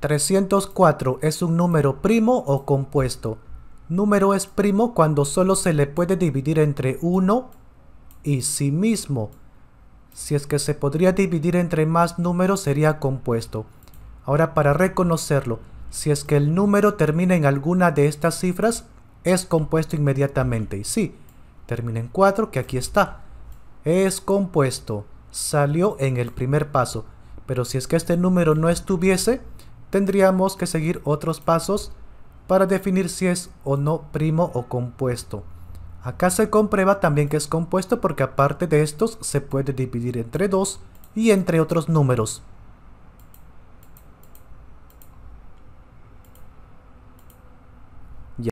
304 es un número primo o compuesto. Número es primo cuando solo se le puede dividir entre 1 y sí mismo. Si es que se podría dividir entre más números sería compuesto. Ahora para reconocerlo, si es que el número termina en alguna de estas cifras, es compuesto inmediatamente. Y sí, termina en 4, que aquí está. Es compuesto. Salió en el primer paso. Pero si es que este número no estuviese, tendríamos que seguir otros pasos para definir si es o no primo o compuesto. Acá se comprueba también que es compuesto porque aparte de estos se puede dividir entre 2 y entre otros números.